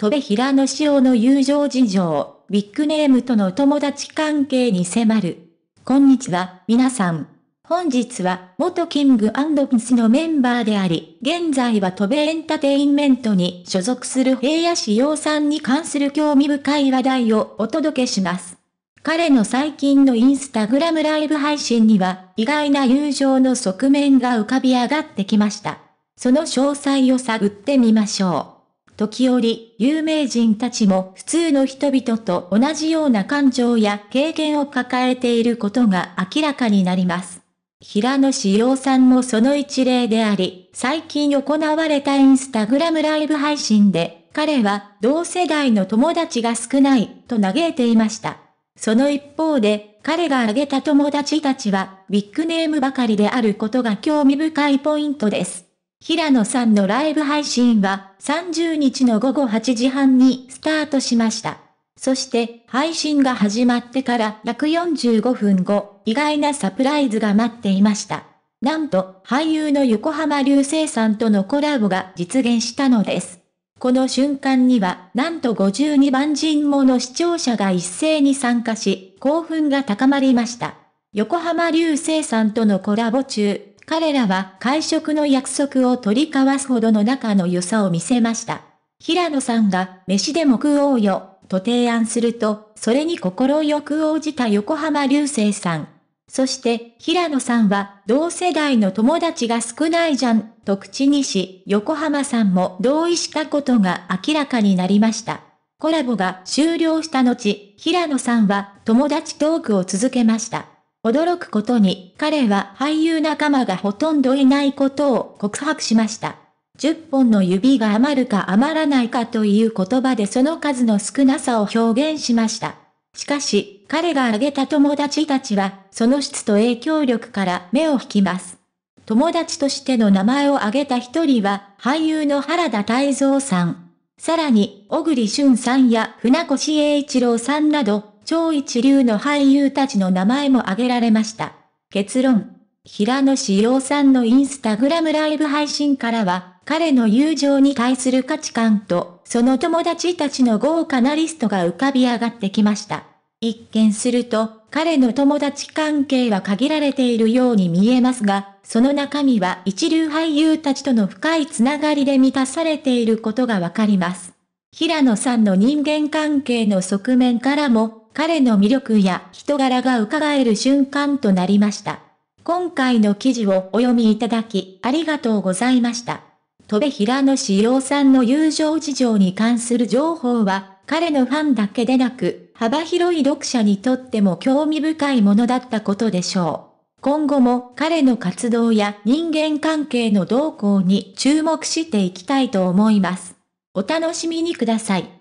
戸部平野紫耀の友情事情、ビッグネームとの友達関係に迫る。こんにちは、皆さん。本日は、元キングピスのメンバーであり、現在は戸部エンタテインメントに所属する平野志洋さんに関する興味深い話題をお届けします。彼の最近のインスタグラムライブ配信には、意外な友情の側面が浮かび上がってきました。その詳細を探ってみましょう。時折、有名人たちも普通の人々と同じような感情や経験を抱えていることが明らかになります。平野志陽さんもその一例であり、最近行われたインスタグラムライブ配信で、彼は同世代の友達が少ないと嘆いていました。その一方で、彼が挙げた友達たちはビッグネームばかりであることが興味深いポイントです。平野さんのライブ配信は30日の午後8時半にスタートしました。そして配信が始まってから約45分後、意外なサプライズが待っていました。なんと俳優の横浜流星さんとのコラボが実現したのです。この瞬間には、なんと52万人もの視聴者が一斉に参加し、興奮が高まりました。横浜流星さんとのコラボ中、彼らは会食の約束を取り交わすほどの仲の良さを見せました。平野さんが、飯でも食おうよ、と提案すると、それに心よく応じた横浜流星さん。そして、平野さんは、同世代の友達が少ないじゃん、と口にし、横浜さんも同意したことが明らかになりました。コラボが終了した後、平野さんは友達トークを続けました。驚くことに彼は俳優仲間がほとんどいないことを告白しました。10本の指が余るか余らないかという言葉でその数の少なさを表現しました。しかし、彼が挙げた友達たちは、その質と影響力から目を引きます。友達としての名前を挙げた一人は、俳優の原田泰造さん。さらに、小栗旬さんや船越英一郎さんなど、超一流の俳優たちの名前も挙げられました。結論。平野志陽さんのインスタグラムライブ配信からは、彼の友情に対する価値観と、その友達たちの豪華なリストが浮かび上がってきました。一見すると、彼の友達関係は限られているように見えますが、その中身は一流俳優たちとの深いつながりで満たされていることがわかります。平野さんの人間関係の側面からも、彼の魅力や人柄が伺える瞬間となりました。今回の記事をお読みいただき、ありがとうございました。戸部平野志陽さんの友情事情に関する情報は、彼のファンだけでなく、幅広い読者にとっても興味深いものだったことでしょう。今後も彼の活動や人間関係の動向に注目していきたいと思います。お楽しみにください。